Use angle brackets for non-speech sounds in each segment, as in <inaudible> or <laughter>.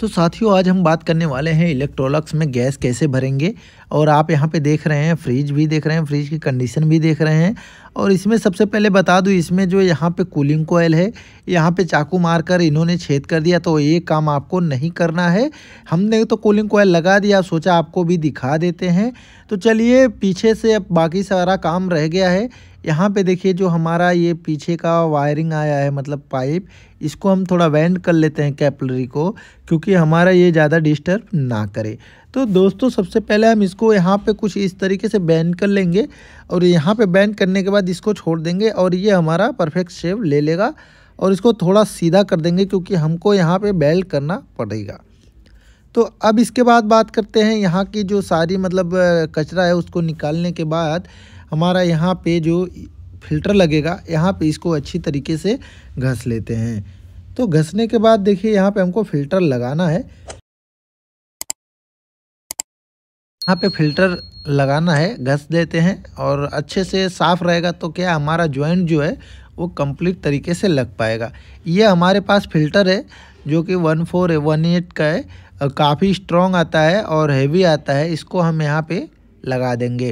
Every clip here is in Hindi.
तो साथियों आज हम बात करने वाले हैं इलेक्ट्रोलक्स में गैस कैसे भरेंगे और आप यहाँ पे देख रहे हैं फ्रिज भी देख रहे हैं फ्रिज की कंडीशन भी देख रहे हैं और इसमें सबसे पहले बता दूँ इसमें जो यहाँ पे कूलिंग कोयल है यहाँ पे चाकू मारकर इन्होंने छेद कर दिया तो ये काम आपको नहीं करना है हमने तो कूलिंग कोयल लगा दिया सोचा आपको भी दिखा देते हैं तो चलिए पीछे से अब बाकी सारा काम रह गया है यहाँ पे देखिए जो हमारा ये पीछे का वायरिंग आया है मतलब पाइप इसको हम थोड़ा वेंड कर लेते हैं कैपलरी को क्योंकि हमारा ये ज़्यादा डिस्टर्ब ना करे तो दोस्तों सबसे पहले हम इसको यहाँ पे कुछ इस तरीके से बैंड कर लेंगे और यहाँ पे बैंड करने के बाद इसको छोड़ देंगे और ये हमारा परफेक्ट शेप ले लेगा और इसको थोड़ा सीधा कर देंगे क्योंकि हमको यहाँ पे बेल्ट करना पड़ेगा तो अब इसके बाद बात करते हैं यहाँ की जो सारी मतलब कचरा है उसको निकालने के बाद हमारा यहाँ पे जो फिल्टर लगेगा यहाँ पे इसको अच्छी तरीके से घस लेते हैं तो घसने के बाद देखिए यहाँ पे हमको फिल्टर लगाना है यहाँ पे फिल्टर लगाना है घस देते हैं और अच्छे से साफ़ रहेगा तो क्या हमारा ज्वाइंट जो है वो कंप्लीट तरीके से लग पाएगा ये हमारे पास फिल्टर है जो कि वन फोर वन एट का है काफ़ी स्ट्रॉन्ग आता है और हैवी आता है इसको हम यहाँ पे लगा देंगे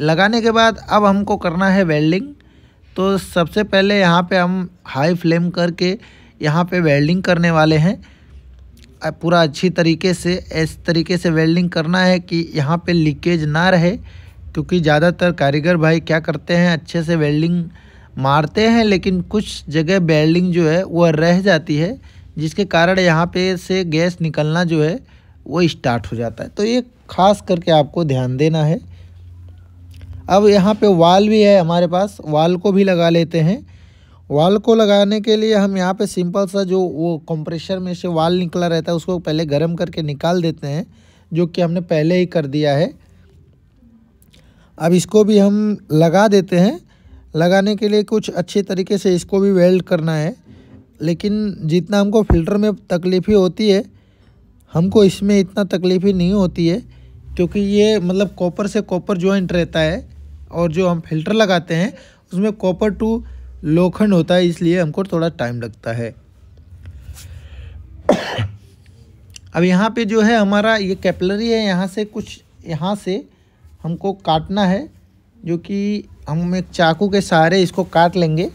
लगाने के बाद अब हमको करना है वेल्डिंग तो सबसे पहले यहाँ पे हम हाई फ्लेम करके यहाँ पे वेल्डिंग करने वाले हैं पूरा अच्छी तरीके से इस तरीके से वेल्डिंग करना है कि यहाँ पे लीकेज ना रहे क्योंकि ज़्यादातर कारीगर भाई क्या करते हैं अच्छे से वेल्डिंग मारते हैं लेकिन कुछ जगह वेल्डिंग जो है वह रह जाती है जिसके कारण यहाँ पे से गैस निकलना जो है वो स्टार्ट हो जाता है तो ये खास करके आपको ध्यान देना है अब यहाँ पे वाल भी है हमारे पास वाल को भी लगा लेते हैं वाल को लगाने के लिए हम यहाँ पे सिंपल सा जो वो कंप्रेशर में से वाल निकला रहता है उसको पहले गर्म करके निकाल देते हैं जो कि हमने पहले ही कर दिया है अब इसको भी हम लगा देते हैं लगाने के लिए कुछ अच्छे तरीके से इसको भी वेल्ड करना है लेकिन जितना हमको फिल्टर में तकलीफ़ी होती है हमको इसमें इतना तकलीफ़ी नहीं होती है क्योंकि ये मतलब कॉपर से कॉपर जॉइंट रहता है और जो हम फिल्टर लगाते हैं उसमें कॉपर टू लोखंड होता है इसलिए हमको थोड़ा टाइम लगता है अब यहाँ पे जो है हमारा ये कैपलरी है यहाँ से कुछ यहाँ से हमको काटना है जो कि हम एक चाकू के सहारे इसको काट लेंगे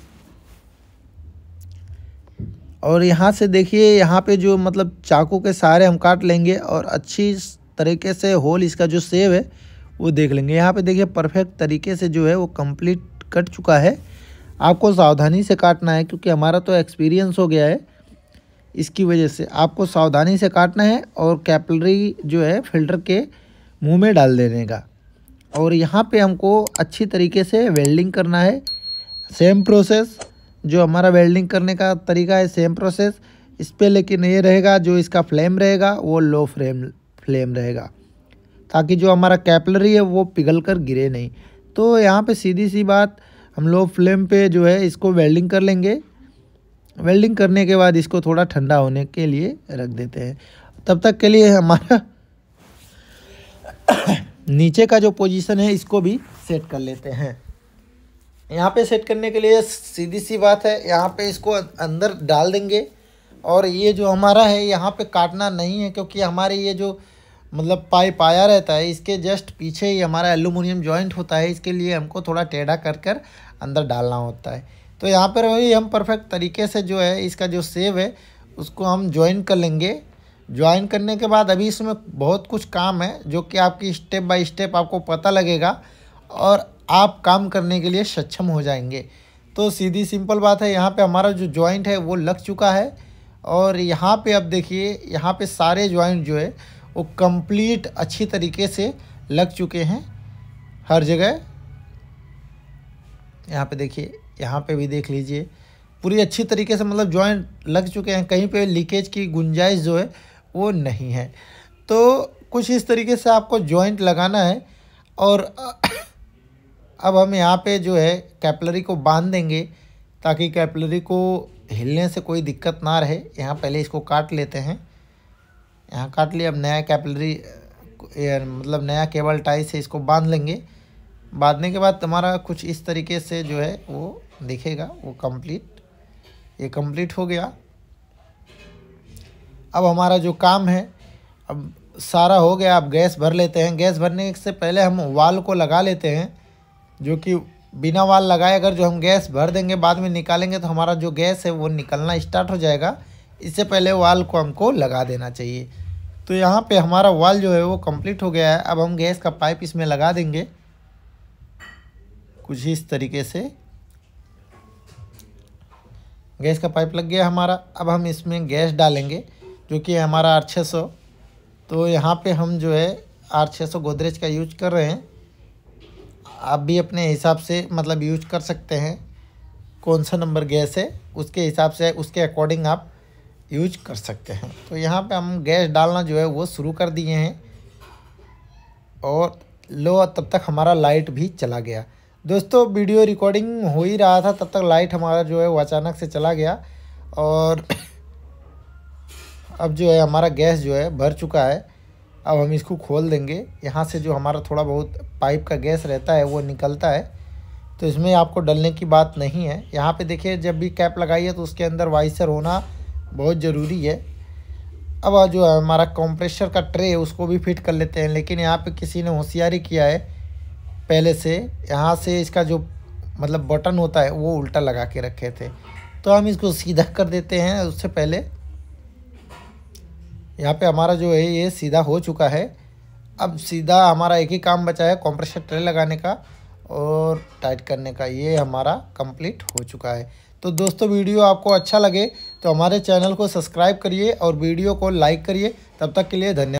और यहाँ से देखिए यहाँ पे जो मतलब चाकू के सहारे हम काट लेंगे और अच्छी तरीके से होल इसका जो सेव है वो देख लेंगे यहाँ पे देखिए परफेक्ट तरीके से जो है वो कंप्लीट कट चुका है आपको सावधानी से काटना है क्योंकि हमारा तो एक्सपीरियंस हो गया है इसकी वजह से आपको सावधानी से काटना है और कैपलरी जो है फिल्टर के मुँह में डाल देने का और यहाँ पर हमको अच्छी तरीके से वेल्डिंग करना है सेम प्रोसेस जो हमारा वेल्डिंग करने का तरीका है सेम प्रोसेस इस पर लेकिन ये रहेगा जो इसका फ्लेम रहेगा वो लो फ्लेम फ्लेम रहेगा ताकि जो हमारा कैपलरी है वो पिघल कर गिरे नहीं तो यहाँ पे सीधी सी बात हम लोग फ्लेम पे जो है इसको वेल्डिंग कर लेंगे वेल्डिंग करने के बाद इसको थोड़ा ठंडा होने के लिए रख देते हैं तब तक के लिए हमारा <coughs> नीचे का जो पोजीशन है इसको भी सेट कर लेते हैं यहाँ पे सेट करने के लिए सीधी सी बात है यहाँ पे इसको अंदर डाल देंगे और ये जो हमारा है यहाँ पे काटना नहीं है क्योंकि हमारे ये जो मतलब पाइप आया रहता है इसके जस्ट पीछे ही हमारा एलुमिनियम जॉइंट होता है इसके लिए हमको थोड़ा टेढ़ा कर कर अंदर डालना होता है तो यहाँ पर वही हम परफेक्ट तरीके से जो है इसका जो सेव है उसको हम ज्वाइन कर लेंगे ज्वाइन करने के बाद अभी इसमें बहुत कुछ काम है जो कि आपकी स्टेप बाय स्टेप आपको पता लगेगा और आप काम करने के लिए सक्षम हो जाएंगे तो सीधी सिंपल बात है यहाँ पे हमारा जो जॉइंट है वो लग चुका है और यहाँ पे अब देखिए यहाँ पे सारे जॉइंट जो है वो कंप्लीट अच्छी तरीके से लग चुके हैं हर जगह यहाँ पे देखिए यहाँ पे भी देख लीजिए पूरी अच्छी तरीके से मतलब जॉइंट लग चुके हैं कहीं पे लीकेज की गुंजाइश जो है वो नहीं है तो कुछ इस तरीके से आपको जॉइंट लगाना है और <coughs> अब हम यहाँ पे जो है कैपलरी को बांध देंगे ताकि कैपलरी को हिलने से कोई दिक्कत ना रहे यहाँ पहले इसको काट लेते हैं यहाँ काट लिया अब नया कैपलरी मतलब नया केबल टाई से इसको बांध लेंगे बांधने के बाद तुम्हारा कुछ इस तरीके से जो है वो दिखेगा वो कंप्लीट ये कंप्लीट हो गया अब हमारा जो काम है अब सारा हो गया अब गैस भर लेते हैं गैस भरने से पहले हम वाल को लगा लेते हैं जो कि बिना वाल लगाए अगर जो हम गैस भर देंगे बाद में निकालेंगे तो हमारा जो गैस है वो निकलना स्टार्ट हो जाएगा इससे पहले वाल को हमको लगा देना चाहिए तो यहाँ पे हमारा वाल जो है वो कंप्लीट हो गया है अब हम गैस का पाइप इसमें लगा देंगे कुछ इस तरीके से गैस का पाइप लग गया हमारा अब हम इसमें गैस डालेंगे जो कि हमारा आर छः सौ तो यहाँ पे हम जो है आर छः सौ गोदरेज का यूज कर रहे हैं आप भी अपने हिसाब से मतलब यूज कर सकते हैं कौन सा नंबर गैस है उसके हिसाब से उसके अकॉर्डिंग आप यूज कर सकते हैं तो यहाँ पे हम गैस डालना जो है वो शुरू कर दिए हैं और लो तब तक हमारा लाइट भी चला गया दोस्तों वीडियो रिकॉर्डिंग हो ही रहा था तब तक लाइट हमारा जो है वो अचानक से चला गया और अब जो है हमारा गैस जो है भर चुका है अब हम इसको खोल देंगे यहाँ से जो हमारा थोड़ा बहुत पाइप का गैस रहता है वो निकलता है तो इसमें आपको डलने की बात नहीं है यहाँ पे देखिए जब भी कैप लगाइए तो उसके अंदर वाइसर होना बहुत ज़रूरी है अब जो है हमारा कंप्रेसर का ट्रे है उसको भी फिट कर लेते हैं लेकिन यहाँ पे किसी ने होशियारी किया है पहले से यहाँ से इसका जो मतलब बटन होता है वो उल्टा लगा के रखे थे तो हम इसको सीधा कर देते हैं उससे पहले यहाँ पे हमारा जो है ये सीधा हो चुका है अब सीधा हमारा एक ही काम बचा है कॉम्प्रेशर ट्रे लगाने का और टाइट करने का ये हमारा कंप्लीट हो चुका है तो दोस्तों वीडियो आपको अच्छा लगे तो हमारे चैनल को सब्सक्राइब करिए और वीडियो को लाइक करिए तब तक के लिए धन्यवाद